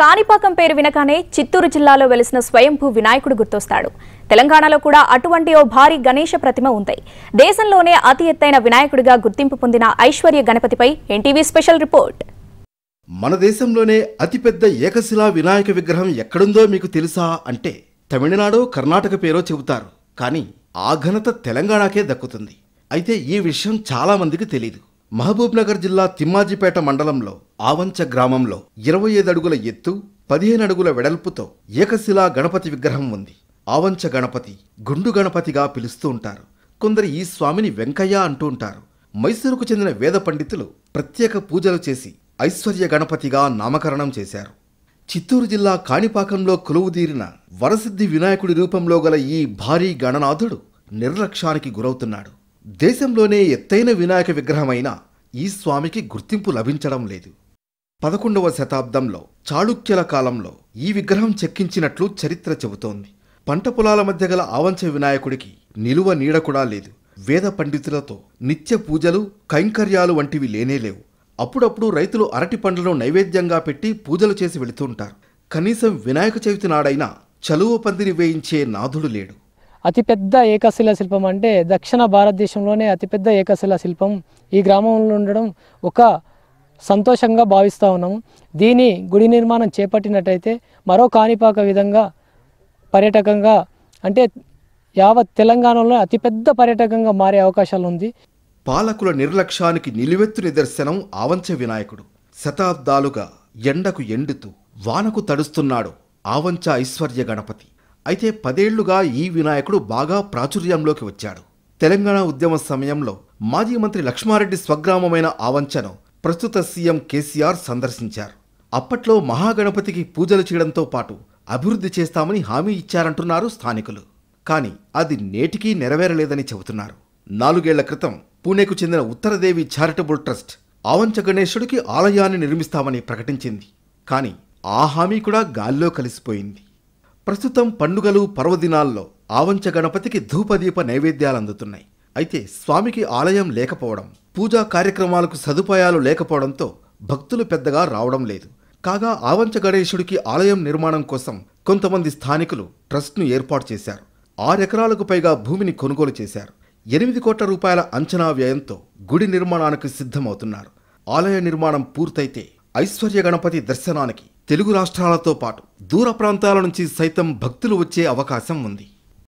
కాణిపాకం పేరు వినగానే చిత్తూరు జిల్లాలో వెలిసిన స్వయంభూ వినాయకుడు గుర్తొస్తాడు తెలంగాణలో కూడా అటువంటి ఓ భారీ గణేష ప్రతిమ ఉంది దేశంలోనే అతి ఎత్తైన వినాయకుడిగా గుర్తింపు పొందిన ఐశ్వర్య గణపతిపై ఎన్టీవీ స్పెషల్ రిపోర్ట్ మన దేశంలోనే అతిపెద్ద ఏకశిలా వినాయక విగ్రహం ఎక్కడుందో మీకు తెలుసా అంటే తమిళనాడు కర్ణాటక పేరో చెబుతారు కానీ ఆ ఘనత తెలంగాణకే దక్కుతుంది అయితే ఈ విషయం చాలామందికి తెలియదు మహబూబ్నగర్ జిల్లా తిమ్మాజిపేట మండలంలో ఆవంచ గ్రామంలో ఇరవై ఐదు అడుగుల ఎత్తు పదిహేను అడుగుల వెడల్పుతో ఏకశిలా గణపతి విగ్రహం ఉంది ఆవంచ గణపతి గుండు గణపతిగా పిలుస్తూ ఉంటారు కొందరు ఈ స్వామిని వెంకయ్య అంటూ ఉంటారు మైసూరుకు చెందిన వేద పండితులు ప్రత్యేక పూజలు చేసి ఐశ్వర్య గణపతిగా నామకరణం చేశారు చిత్తూరు జిల్లా కాణిపాకంలో కొలువుదీరిన వరసిద్ధి వినాయకుడి రూపంలో గల ఈ భారీ గణనాథుడు నిర్లక్ష్యానికి గురవుతున్నాడు దేశంలోనే ఎత్తైన వినాయక విగ్రహమైన ఈ స్వామికి గుర్తింపు లభించడం లేదు పదకొండవ శతాబ్దంలో చాళుక్యుల కాలంలో ఈ విగ్రహం చెక్కించినట్లు చరిత్ర చెబుతోంది పంట పొలాల మధ్య గల ఆవంచ వినాయకుడికి నిలువ నీడ కూడా లేదు వేద పండితులతో నిత్య పూజలు కైంకర్యాలు వంటివి లేనేలేవు అప్పుడప్పుడు రైతులు అరటి పండ్లను నైవేద్యంగా పెట్టి పూజలు చేసి వెళుతుంటారు కనీసం వినాయక చవితి నాడైనా చలువ పందిరి వేయించే నాథుడు లేడు అతిపెద్ద ఏకశిలా శిల్పం అంటే దక్షిణ భారతదేశంలోనే అతిపెద్ద ఏకశిలా శిల్పం ఈ గ్రామంలో ఉండడం ఒక సంతోషంగా భావిస్తూ ఉన్నాము దీని గుడి నిర్మాణం చేపట్టినట్టయితే మరో కాణిపాక విధంగా పర్యాటకంగా అంటే యావత్ తెలంగాణలో అతిపెద్ద పర్యటకంగా మారే అవకాశాలు ఉంది పాలకుల నిర్లక్ష్యానికి నిలువెత్తు నిదర్శనం ఆవంచ వినాయకుడు శతాబ్దాలుగా ఎండకు ఎండుతూ వానకు తడుస్తున్నాడు ఆవంచ ఐశ్వర్య గణపతి అయితే పదేళ్లుగా ఈ వినాయకుడు బాగా ప్రాచుర్యంలోకి వచ్చాడు తెలంగాణ ఉద్యమ సమయంలో మాజీ మంత్రి లక్ష్మారెడ్డి స్వగ్రామమైన ఆవంచను ప్రస్తుత సీఎం కేసీఆర్ సందర్శించారు అప్పట్లో మహాగణపతికి పూజలు చేయడంతో పాటు అభివృద్ధి చేస్తామని హామీ ఇచ్చారంటున్నారు స్థానికులు కానీ అది నేటికీ నెరవేరలేదని చెబుతున్నారు నాలుగేళ్ల క్రితం పూణేకు చెందిన ఉత్తరదేవి చారిటబుల్ ట్రస్ట్ ఆవంచ గణేశుడికి ఆలయాన్ని నిర్మిస్తామని ప్రకటించింది కానీ ఆ హామీ కూడా గాల్లో కలిసిపోయింది ప్రస్తుతం పండుగలు పర్వదినాల్లో ఆవంచ గణపతికి ధూపదీప నైవేద్యాలు అందుతున్నాయి అయితే స్వామికి ఆలయం లేకపోవడం పూజా కార్యక్రమాలకు సదుపాయాలు లేకపోవడంతో భక్తులు పెద్దగా రావడం లేదు కాగా ఆవంచ గణేశుడికి ఆలయం నిర్మాణం కోసం కొంతమంది స్థానికులు ట్రస్ట్ను ఏర్పాటు చేశారు ఆరెకరాలకు పైగా భూమిని కొనుగోలు చేశారు ఎనిమిది కోట్ల రూపాయల అంచనా వ్యయంతో గుడి నిర్మాణానికి సిద్ధమవుతున్నారు ఆలయ నిర్మాణం పూర్తయితే ఐశ్వర్య గణపతి దర్శనానికి తెలుగు రాష్ట్రాలతో పాటు దూర ప్రాంతాల నుంచి సైతం భక్తులు వచ్చే అవకాశం ఉంది